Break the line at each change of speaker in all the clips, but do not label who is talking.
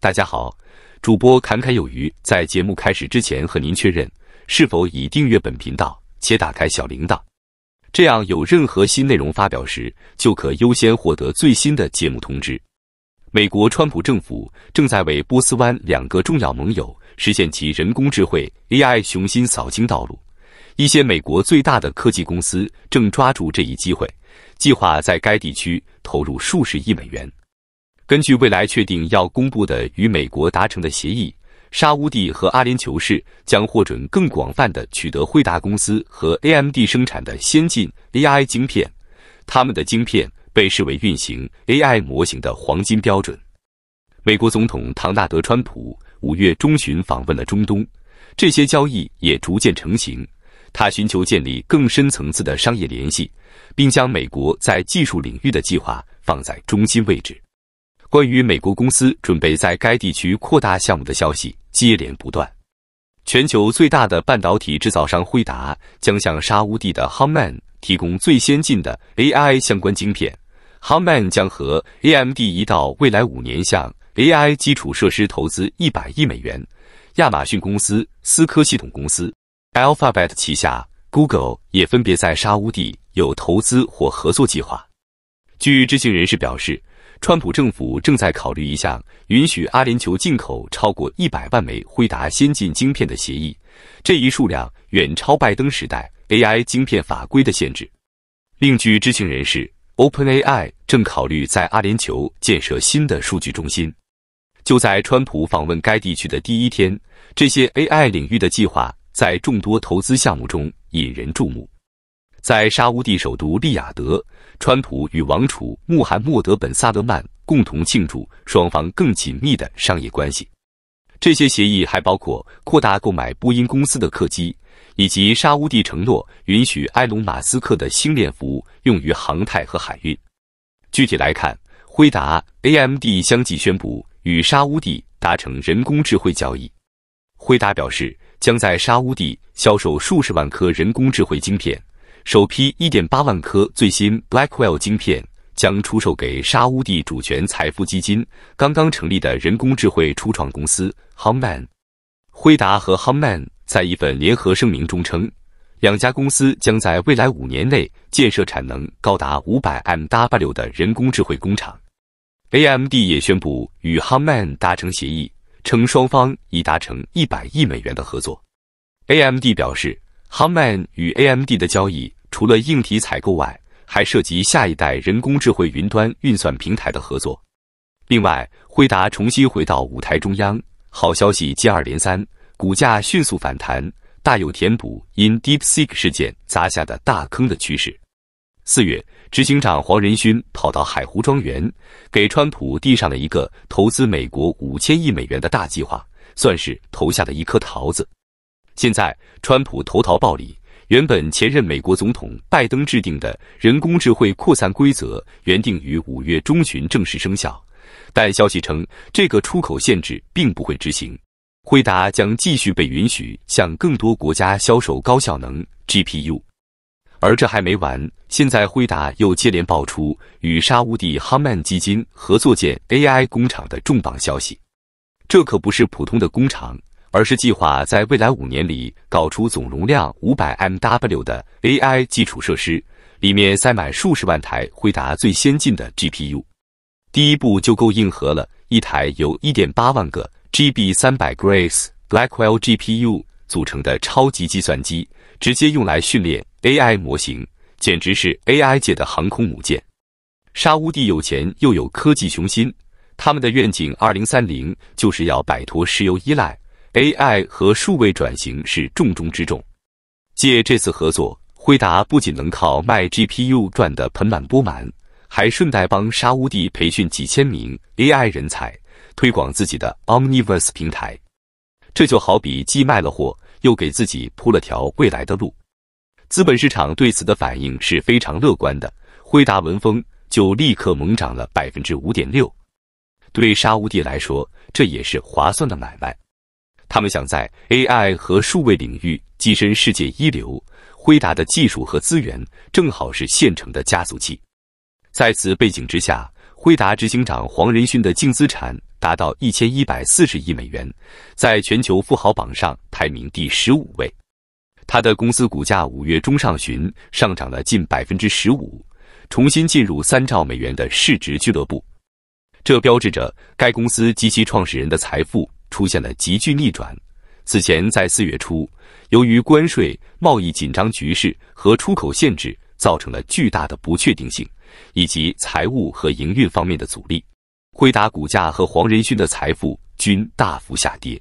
大家好，主播侃侃有余。在节目开始之前，和您确认是否已订阅本频道且打开小铃铛，这样有任何新内容发表时，就可优先获得最新的节目通知。美国川普政府正在为波斯湾两个重要盟友实现其人工智慧 AI 雄心扫清道路，一些美国最大的科技公司正抓住这一机会，计划在该地区投入数十亿美元。根据未来确定要公布的与美国达成的协议，沙乌地和阿联酋市将获准更广泛的取得惠达公司和 AMD 生产的先进 AI 晶片。他们的晶片被视为运行 AI 模型的黄金标准。美国总统唐纳德·川普五月中旬访问了中东，这些交易也逐渐成型。他寻求建立更深层次的商业联系，并将美国在技术领域的计划放在中心位置。关于美国公司准备在该地区扩大项目的消息接连不断。全球最大的半导体制造商辉达将向沙乌地的 Hamman 提供最先进的 AI 相关晶片，Hamman 将和 AMD 一道，未来五年向 AI 基础设施投资100亿美元。亚马逊公司、思科系统公司、Alphabet 旗下 Google 也分别在沙乌地有投资或合作计划。据知情人士表示。川普政府正在考虑一项允许阿联酋进口超过一百万枚辉达先进晶片的协议，这一数量远超拜登时代 AI 晶片法规的限制。另据知情人士，OpenAI 正考虑在阿联酋建设新的数据中心。就在川普访问该地区的第一天，这些 AI 领域的计划在众多投资项目中引人注目。在沙乌地首都利雅得，川普与王储穆罕默德本萨德曼共同庆祝双方更紧密的商业关系。这些协议还包括扩大购买波音公司的客机，以及沙乌地承诺允许埃隆马斯克的星链服务用于航太和海运。具体来看，辉达 （AMD） 相继宣布与沙乌地达成人工智慧交易。辉达表示，将在沙乌地销售数十万颗人工智慧晶片。首批一点八万颗最新 Blackwell 晶片将出售给沙乌地主权财富基金刚刚成立的人工智慧初创公司 Humman。辉达和 Humman 在一份联合声明中称，两家公司将在未来五年内建设产能高达五百 MW 的人工智慧工厂。AMD 也宣布与 Humman 达成协议，称双方已达成一百亿美元的合作。AMD 表示，Humman 与 AMD 的交易。除了硬体采购外，还涉及下一代人工智慧云端运算平台的合作。另外，辉达重新回到舞台中央，好消息接二连三，股价迅速反弹，大有填补因 DeepSeek 事件砸下的大坑的趋势。四月，执行长黄仁勋跑到海湖庄园，给川普递上了一个投资美国五千亿美元的大计划，算是投下了一颗桃子。现在，川普投桃报李。原本前任美国总统拜登制定的人工智慧扩散规则原定于五月中旬正式生效，但消息称这个出口限制并不会执行，辉达将继续被允许向更多国家销售高效能 GPU。而这还没完，现在辉达又接连爆出与沙乌地哈曼基金合作建 AI 工厂的重磅消息，这可不是普通的工厂。而是计划在未来五年里搞出总容量五百 MW 的 AI 基础设施，里面塞满数十万台回答最先进的 GPU。第一步就够硬核了，一台由一点八万个 GB300 Grace Blackwell GPU 组成的超级计算机，直接用来训练 AI 模型，简直是 AI 界的航空母舰。沙乌地有钱又有科技雄心，他们的愿景二零三零就是要摆脱石油依赖。AI 和数位转型是重中之重。借这次合作，辉达不仅能靠卖 GPU 赚得盆满钵满，还顺带帮沙乌地培训几千名 AI 人才，推广自己的 Omniverse 平台。这就好比既卖了货，又给自己铺了条未来的路。资本市场对此的反应是非常乐观的，辉达文峰就立刻猛涨了百分之五点六。对沙乌地来说，这也是划算的买卖。他们想在 AI 和数位领域跻身世界一流。辉达的技术和资源正好是现成的加速器。在此背景之下，辉达执行长黄仁勋的净资产达到一千一百四十亿美元，在全球富豪榜上排名第十五位。他的公司股价五月中上旬上涨了近百分之十五，重新进入三兆美元的市值俱乐部。这标志着该公司及其创始人的财富。出现了急剧逆转。此前，在四月初，由于关税、贸易紧张局势和出口限制造成了巨大的不确定性，以及财务和营运方面的阻力，辉达股价和黄仁勋的财富均大幅下跌。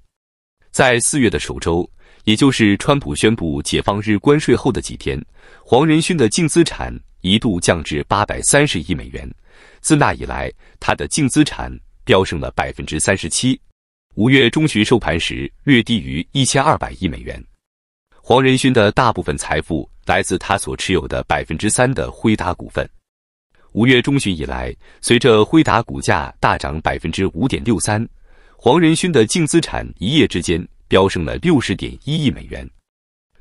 在四月的首周，也就是川普宣布解放日关税后的几天，黄仁勋的净资产一度降至八百三十亿美元。自那以来，他的净资产飙升了百分之三十七。五月中旬收盘时，略低于一千二百亿美元。黄仁勋的大部分财富来自他所持有的百分之三的辉达股份。五月中旬以来，随着辉达股价大涨百分之五点六三，黄仁勋的净资产一夜之间飙升了六十点一亿美元。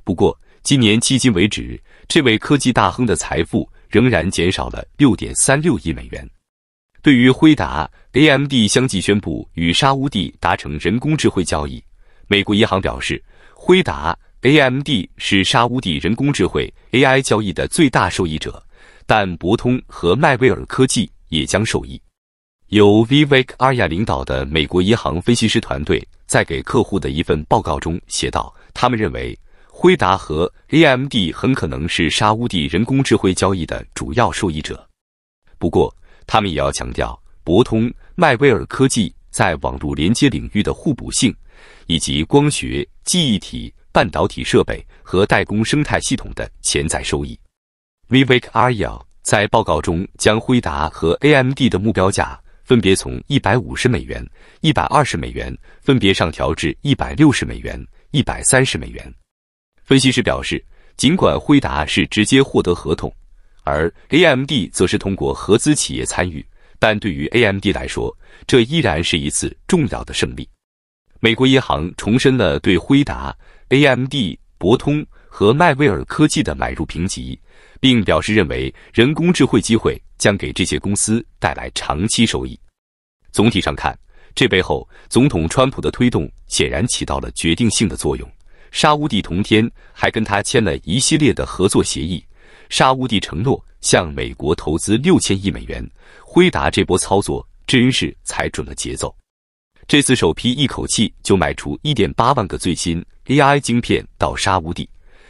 不过，今年迄今为止，这位科技大亨的财富仍然减少了六点三六亿美元。对于辉达。AMD 相继宣布与沙乌地达成人工智慧交易。美国银行表示，辉达、AMD 是沙乌地人工智慧 AI 交易的最大受益者，但博通和迈威尔科技也将受益。由 Vivek Arya 领导的美国银行分析师团队在给客户的一份报告中写道，他们认为辉达和 AMD 很可能是沙乌地人工智慧交易的主要受益者。不过，他们也要强调博通。迈威尔科技在网络连接领域的互补性，以及光学记忆体、半导体设备和代工生态系统的潜在收益。v i v e k a r i a l 在报告中将辉达和 AMD 的目标价分别从一百五十美元、一百二十美元，分别上调至一百六十美元、一百三十美元。分析师表示，尽管辉达是直接获得合同，而 AMD 则是通过合资企业参与。但对于 AMD 来说，这依然是一次重要的胜利。美国银行重申了对辉达、AMD、博通和迈威尔科技的买入评级，并表示认为人工智慧机会将给这些公司带来长期收益。总体上看，这背后总统川普的推动显然起到了决定性的作用。沙乌地同天还跟他签了一系列的合作协议。沙乌地承诺向美国投资六千亿美元，辉达这波操作真是踩准了节奏。这次首批一口气就卖出一点八万个最新 AI 晶片到沙乌地，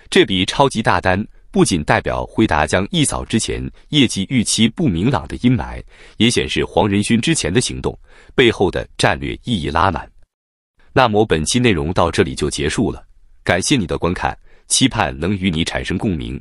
这笔超级大单不仅代表辉达将一扫之前业绩预期不明朗的阴霾，也显示黄仁勋之前的行动背后的战略意义拉满。那么本期内容到这里就结束了，感谢你的观看，期盼能与你产生共鸣。